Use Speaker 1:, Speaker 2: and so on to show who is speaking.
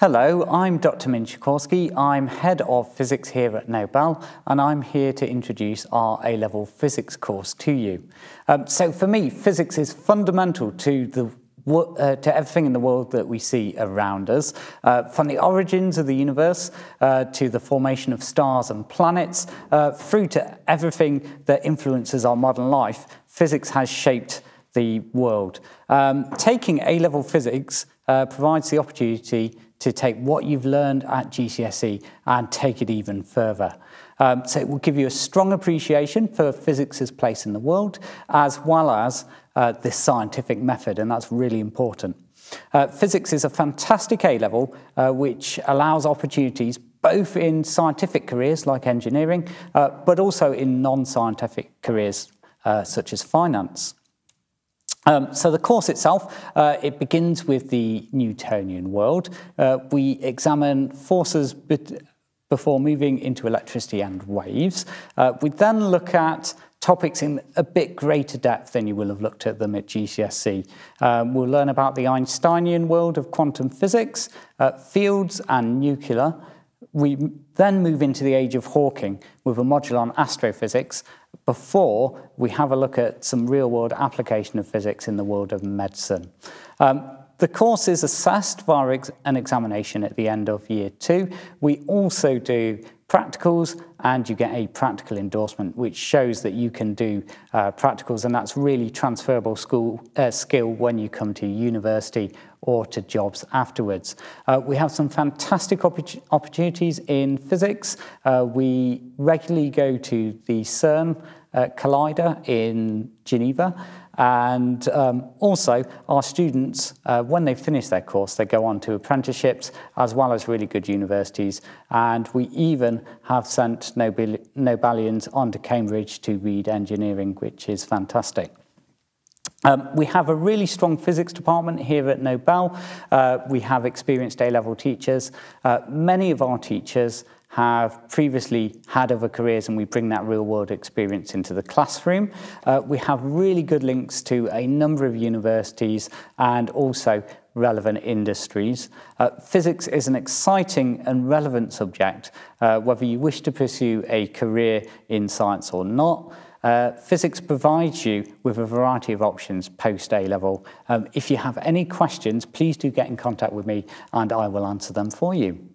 Speaker 1: Hello, I'm Dr. Min Sikorsky. I'm head of physics here at Nobel, and I'm here to introduce our A level physics course to you. Um, so, for me, physics is fundamental to the uh, to everything in the world that we see around us, uh, from the origins of the universe uh, to the formation of stars and planets, uh, through to everything that influences our modern life, physics has shaped the world. Um, taking A level physics uh, provides the opportunity to take what you've learned at GCSE and take it even further. Um, so it will give you a strong appreciation for physics's place in the world, as well as uh, this scientific method, and that's really important. Uh, physics is a fantastic A-level, uh, which allows opportunities both in scientific careers like engineering, uh, but also in non-scientific careers uh, such as finance. Um, so the course itself, uh, it begins with the Newtonian world. Uh, we examine forces before moving into electricity and waves. Uh, we then look at topics in a bit greater depth than you will have looked at them at GCSE. Um, we'll learn about the Einsteinian world of quantum physics, uh, fields and nuclear, we then move into the age of Hawking with a module on astrophysics before we have a look at some real world application of physics in the world of medicine. Um, the course is assessed via ex an examination at the end of year two. We also do practicals and you get a practical endorsement which shows that you can do uh, practicals and that's really transferable school uh, skill when you come to university or to jobs afterwards. Uh, we have some fantastic opportunities in physics. Uh, we regularly go to the CERN uh, Collider in Geneva. And um, also, our students, uh, when they finish their course, they go on to apprenticeships as well as really good universities. And we even have sent Nobel Nobelians on to Cambridge to read engineering, which is fantastic. Um, we have a really strong physics department here at Nobel. Uh, we have experienced A-level teachers. Uh, many of our teachers have previously had other careers and we bring that real world experience into the classroom. Uh, we have really good links to a number of universities and also relevant industries. Uh, physics is an exciting and relevant subject, uh, whether you wish to pursue a career in science or not. Uh, physics provides you with a variety of options post A level. Um, if you have any questions, please do get in contact with me and I will answer them for you.